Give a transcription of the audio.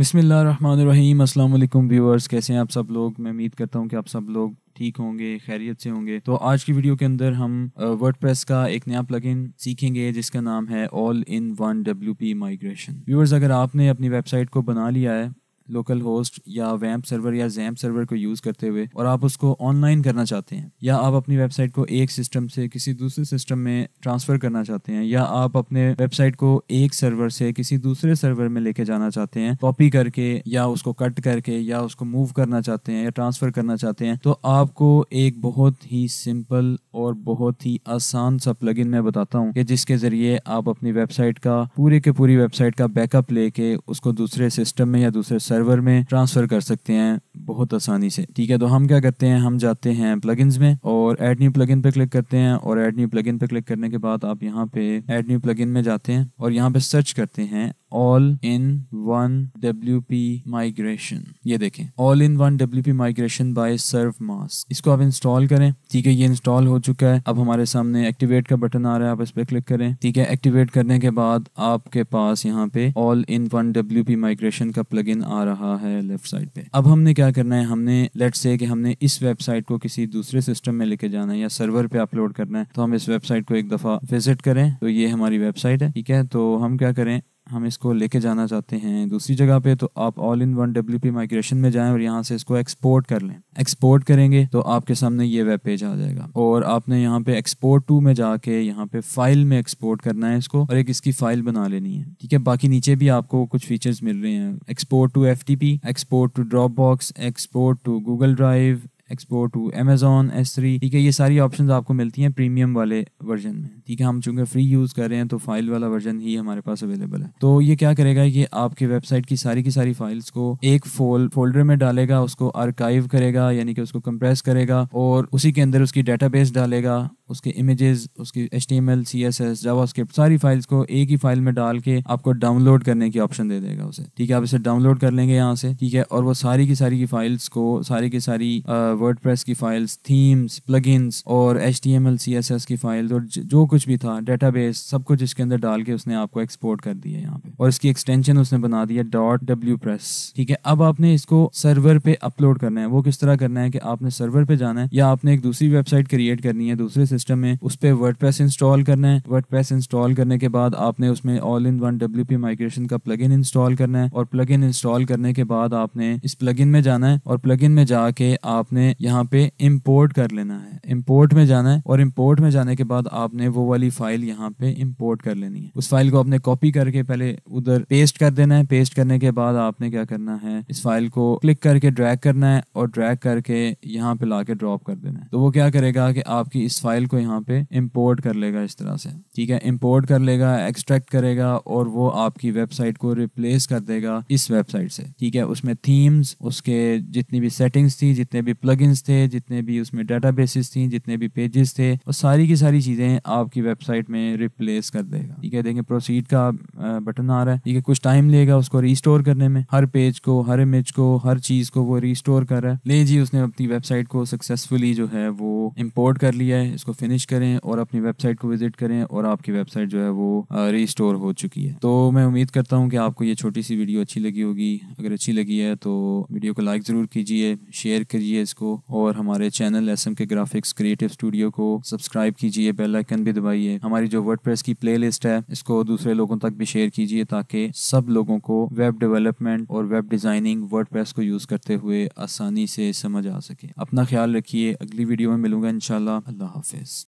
बसमीम् अल्लाम व्यूअर्स कैसे हैं आप सब लोग मैं उम्मीद करता हूँ कि आप सब लोग ठीक होंगे खैरियत से होंगे तो आज की वीडियो के अंदर हम वर्डप्रेस का एक नया प्लगइन सीखेंगे जिसका नाम है all in one W P migration viewers अगर आपने अपनी वेबसाइट को बना लिया है लोकल होस्ट या वैम्प सर्वर या जैम्प सर्वर को यूज़ करते हुए और आप उसको ऑनलाइन करना चाहते हैं या आप अपनी वेबसाइट को एक सिस्टम से किसी दूसरे सिस्टम में ट्रांसफ़र करना चाहते हैं या आप अपने वेबसाइट को एक सर्वर से किसी दूसरे सर्वर में लेके जाना चाहते हैं कॉपी करके या उसको कट करके या उसको मूव करना चाहते हैं या ट्रांसफ़र करना चाहते हैं तो आपको एक बहुत ही सिंपल और बहुत ही आसान सा प्लग मैं बताता हूँ कि जिसके ज़रिए आप अपनी वेबसाइट का पूरे के पूरी वेबसाइट का बैकअप लेके उसको दूसरे सिस्टम में या दूसरे सर्वर में ट्रांसफ़र कर सकते हैं बहुत आसानी से ठीक है तो हम क्या करते हैं हम जाते हैं प्लग में और एड न्यू प्लग पे क्लिक करते हैं और एड न्यू प्लग पे क्लिक करने के बाद आप यहाँ पे एड न्यू प्लग में जाते हैं और यहाँ पे सर्च करते हैं all in one W P migration ये देखें all in one W P migration by ServMask इसको आप इंस्टॉल करें ठीक है ये इंस्टॉल हो चुका है अब हमारे सामने एक्टिवेट का बटन आ रहा है आप इस पर क्लिक करें ठीक है एक्टिवेट करने के बाद आपके पास यहाँ पे all in one W P माइग्रेशन का प्लग आ रहा है लेफ्ट साइड पे अब हमने क्या करना है हमने लेट से कि हमने इस वेबसाइट को किसी दूसरे सिस्टम में लेके जाना है या सर्वर पे अपलोड करना है तो हम इस वेबसाइट को एक दफा विजिट करें तो ये हमारी वेबसाइट है ठीक है तो हम क्या करें हम इसको लेके जाना चाहते हैं दूसरी जगह पे तो आप all in one W P माइग्रेशन में जाएं और यहाँ से इसको एक्सपोर्ट कर लें एक्सपोर्ट करेंगे तो आपके सामने ये वेब पेज आ जाएगा और आपने यहाँ पे एक्सपोर्ट टू में जाके यहाँ पे फाइल में एक्सपोर्ट करना है इसको और एक इसकी फाइल बना लेनी है ठीक है बाकी नीचे भी आपको कुछ फीचर्स मिल रहे हैं export to F export to Dropbox export to Google Drive export to Amazon S three ठीक है ये सारी ऑप्शन आपको मिलती हैं प्रीमियम वाले वर्जन में ठीक है हम चूंकि फ्री यूज़ कर रहे हैं तो फाइल वाला वर्जन ही हमारे पास अवेलेबल है तो ये क्या करेगा कि आपके वेबसाइट की सारी की सारी फाइल्स को एक फोल फोल्डर में डालेगा उसको आर्काइव करेगा यानी कि उसको कंप्रेस करेगा और उसी के अंदर उसकी डेटाबेस डालेगा उसके इमेजेस उसकी H T M L C S S उसके सारी फाइल्स को एक ही फाइल में डाल के आपको डाउनलोड करने की ऑप्शन दे देगा उसे ठीक है आप इसे डाउनलोड कर लेंगे यहाँ से ठीक है और वो सारी की सारी की फाइल्स को सारी की सारी आ, वर्ड की फाइल्स थीम्स प्लगइन्स और H T M L C S S की फाइल्स और जो कुछ भी था डेटा बेस सब कुछ इसके अंदर डाल के उसने आपको एक्सपोर्ट कर दिया यहाँ पे और इसकी एक्सटेंशन उसने बना दिया डॉट डब्ल्यू प्रेस ठीक है अब आपने इसको सर्वर पे अपलोड करना है वो किस तरह करना है कि आपने सर्वर पे जाना है या आपने एक दूसरी वेबसाइट क्रिएट करनी है दूसरे सिस्टम में उस पर वर्ड इंस्टॉल करना है वर्ड इंस्टॉल करने के बाद आपने उसमें all in one W P माइग्रेशन का प्लग इंस्टॉल करना है और प्लग इंस्टॉल करने के बाद आपने इस प्लग में जाना है और प्लग में जाके आपने आपने यहाँ पे इम्पोर्ट कर लेना है इम्पोर्ट में जाना है और इम्पोर्ट में जाने के बाद आपने वो वाली फाइल यहाँ पे इम्पोर्ट कर लेनी है उस फाइल को आपने कॉपी करके पहले उधर पेस्ट कर देना है पेस्ट करने के बाद आपने क्या करना है इस फाइल को क्लिक करके ड्रैग करना है और ड्रैग करके यहाँ पे लाके ड्रॉप कर देना है तो वो क्या करेगा कि आपकी इस फाइल को यहाँ पे इम्पोर्ट कर लेगा इस तरह से ठीक है इम्पोर्ट कर लेगा एक्सट्रैक्ट करेगा और वो आपकी वेबसाइट को रिप्लेस कर देगा इस वेबसाइट से ठीक है उसमें थीम्स उसके जितनी भी सेटिंग्स थी जितने भी प्लग प्लगइन्स थे जितने भी उसमें डाटा बेसिस थी जितने भी पेजेस थे वो सारी की सारी चीज़ें आपकी वेबसाइट में रिप्लेस कर देगा ठीक है देखें प्रोसीड का बटन आ रहा है ठीक है कुछ टाइम लेगा उसको रिस्टोर करने में हर पेज को हर इमेज को हर चीज़ को वो रिस्टोर कर रहा है ले जी उसने अपनी वेबसाइट को सक्सेसफुली जो है वो इम्पोर्ट कर लिया है इसको फिनिश करें और अपनी वेबसाइट को विजिट करें और आपकी वेबसाइट जो है वो रिस्टोर हो चुकी है तो मैं उम्मीद करता हूँ कि आपको ये छोटी सी वीडियो अच्छी लगी होगी अगर अच्छी लगी है तो वीडियो को लाइक ज़रूर कीजिए शेयर करिए इसको और हमारे channel S K graphics creative studio को सब्सक्राइब कीजिए बेल आइकन भी दबाइए हमारी जो वर्ड की प्ले है इसको दूसरे लोगों तक भी शेयर कीजिए ताकि सब लोगों को वेब डेवलपमेंट और वेब डिज़ाइनिंग वर्ड को यूज़ करते हुए आसानी से समझ आ सके अपना ख्याल रखिए अगली वीडियो में मिलो लूँगा इन अल्लाह हाफिज़